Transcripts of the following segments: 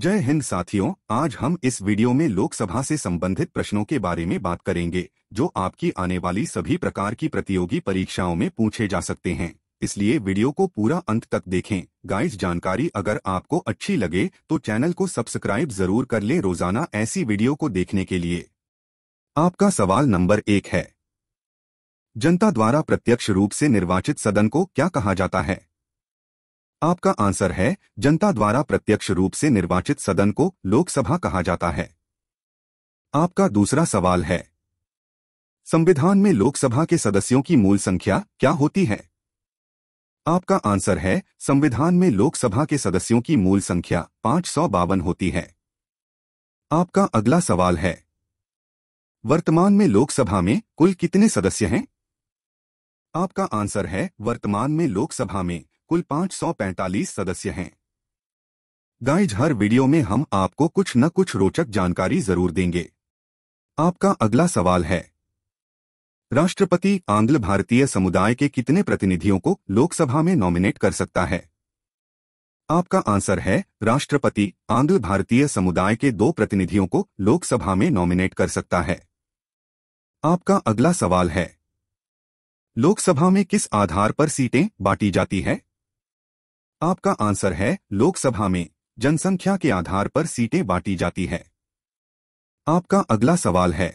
जय हिंद साथियों आज हम इस वीडियो में लोकसभा से संबंधित प्रश्नों के बारे में बात करेंगे जो आपकी आने वाली सभी प्रकार की प्रतियोगी परीक्षाओं में पूछे जा सकते हैं इसलिए वीडियो को पूरा अंत तक देखें गाइस जानकारी अगर आपको अच्छी लगे तो चैनल को सब्सक्राइब जरूर कर ले रोजाना ऐसी वीडियो को देखने के लिए आपका सवाल नंबर एक है जनता द्वारा प्रत्यक्ष रूप से निर्वाचित सदन को क्या कहा जाता है आपका आंसर है जनता द्वारा प्रत्यक्ष रूप से निर्वाचित सदन को लोकसभा कहा जाता है आपका दूसरा सवाल है संविधान में लोकसभा के सदस्यों की मूल संख्या क्या होती है आपका आंसर है संविधान में लोकसभा के सदस्यों की मूल संख्या पांच होती है आपका अगला सवाल है वर्तमान में लोकसभा में कुल कितने सदस्य हैं आपका आंसर है वर्तमान में लोकसभा में कुल 545 सदस्य हैं गाइज हर वीडियो में हम आपको कुछ न कुछ रोचक जानकारी जरूर देंगे आपका अगला सवाल है राष्ट्रपति आंग्ल भारतीय समुदाय के कितने प्रतिनिधियों को लोकसभा में नॉमिनेट कर सकता है आपका आंसर है राष्ट्रपति आंग्ल भारतीय समुदाय के दो प्रतिनिधियों को लोकसभा में नॉमिनेट कर सकता है आपका अगला सवाल है लोकसभा में किस आधार पर सीटें बांटी जाती है आपका आंसर है लोकसभा में जनसंख्या के आधार पर सीटें बांटी जाती है आपका अगला सवाल है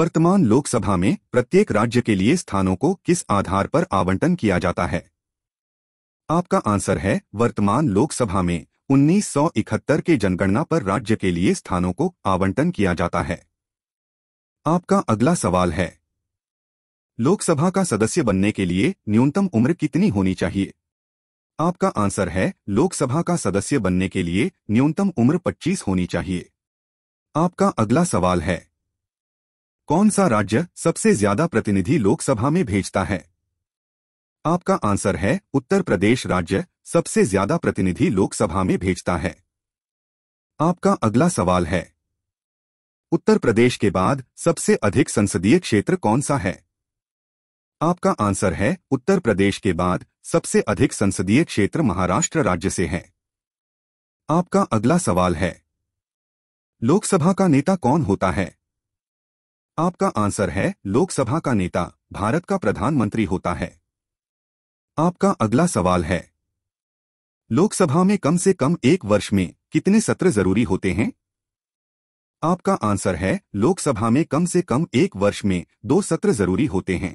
वर्तमान लोकसभा में प्रत्येक राज्य के लिए स्थानों को किस आधार पर आवंटन किया जाता है आपका आंसर है वर्तमान लोकसभा में 1971 के जनगणना पर राज्य के लिए स्थानों को आवंटन किया जाता है आपका अगला सवाल है लोकसभा का सदस्य बनने के लिए न्यूनतम उम्र कितनी होनी चाहिए आपका आंसर है लोकसभा का सदस्य बनने के लिए न्यूनतम उम्र 25 होनी चाहिए आपका अगला सवाल है कौन सा राज्य सबसे ज्यादा प्रतिनिधि लोकसभा में भेजता है आपका आंसर है उत्तर प्रदेश राज्य सबसे ज्यादा प्रतिनिधि लोकसभा में भेजता है आपका अगला सवाल है उत्तर प्रदेश के बाद सबसे अधिक संसदीय क्षेत्र कौन सा है आपका आंसर है उत्तर प्रदेश के बाद सबसे अधिक संसदीय क्षेत्र महाराष्ट्र राज्य से है आपका अगला सवाल है लोकसभा का नेता कौन होता है आपका आंसर है लोकसभा का नेता भारत का प्रधानमंत्री होता है आपका अगला सवाल है लोकसभा में कम से कम एक वर्ष में कितने सत्र जरूरी होते हैं आपका आंसर है लोकसभा में कम से कम एक वर्ष में दो सत्र जरूरी होते हैं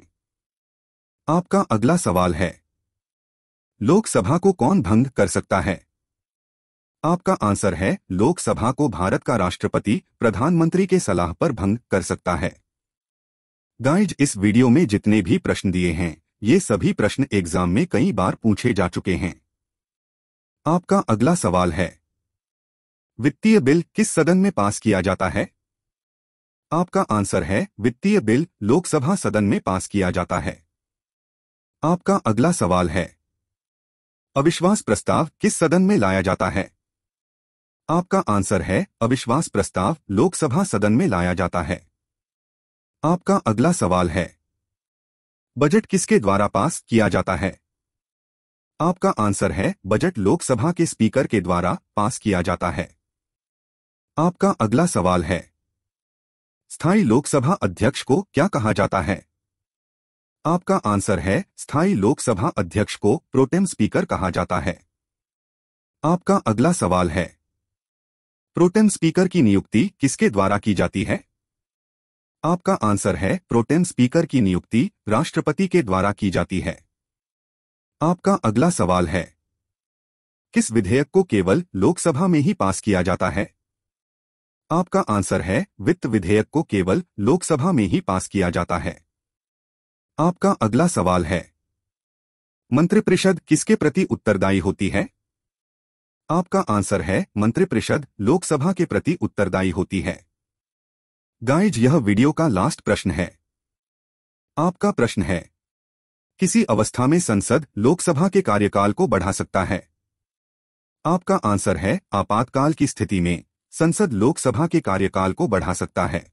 आपका अगला सवाल है लोकसभा को कौन भंग कर सकता है आपका आंसर है लोकसभा को भारत का राष्ट्रपति प्रधानमंत्री के सलाह पर भंग कर सकता है गाइज इस वीडियो में जितने भी प्रश्न दिए हैं ये सभी प्रश्न एग्जाम में कई बार पूछे जा चुके हैं आपका अगला सवाल है वित्तीय बिल किस सदन में पास किया जाता है आपका आंसर है वित्तीय बिल लोकसभा सदन में पास किया जाता है आपका अगला सवाल है अविश्वास प्रस्ताव किस सदन में लाया जाता है आपका आंसर है अविश्वास प्रस्ताव लोकसभा सदन में लाया जाता है आपका अगला सवाल है बजट किसके द्वारा पास किया जाता है आपका आंसर है बजट लोकसभा के स्पीकर के द्वारा पास किया जाता है आपका अगला सवाल है स्थायी लोकसभा अध्यक्ष को क्या कहा जाता है आपका आंसर है स्थायी लोकसभा अध्यक्ष को प्रोटेम स्पीकर कहा जाता है आपका अगला सवाल है प्रोटेम स्पीकर की नियुक्ति किसके द्वारा की जाती है आपका आंसर है प्रोटेम स्पीकर की नियुक्ति राष्ट्रपति के द्वारा की जाती है आपका अगला सवाल है किस विधेयक को केवल लोकसभा में ही पास किया जाता है आपका आंसर है वित्त विधेयक को केवल लोकसभा में ही पास किया जाता है आपका अगला सवाल है मंत्रिपरिषद किसके प्रति उत्तरदायी होती है आपका आंसर है मंत्रिपरिषद लोकसभा के प्रति उत्तरदायी होती है गाइज यह वीडियो का लास्ट प्रश्न है आपका प्रश्न है किसी अवस्था में संसद लोकसभा के कार्यकाल को बढ़ा सकता है आपका आंसर है आपातकाल की स्थिति में संसद लोकसभा के कार्यकाल को बढ़ा सकता है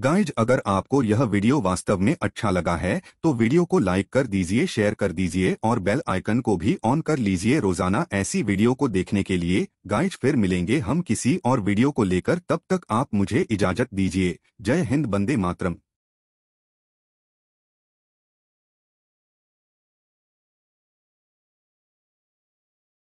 गाइज अगर आपको यह वीडियो वास्तव में अच्छा लगा है तो वीडियो को लाइक कर दीजिए शेयर कर दीजिए और बेल आइकन को भी ऑन कर लीजिए रोजाना ऐसी वीडियो को देखने के लिए गाइज फिर मिलेंगे हम किसी और वीडियो को लेकर तब तक आप मुझे इजाजत दीजिए जय हिंद बंदे मातरम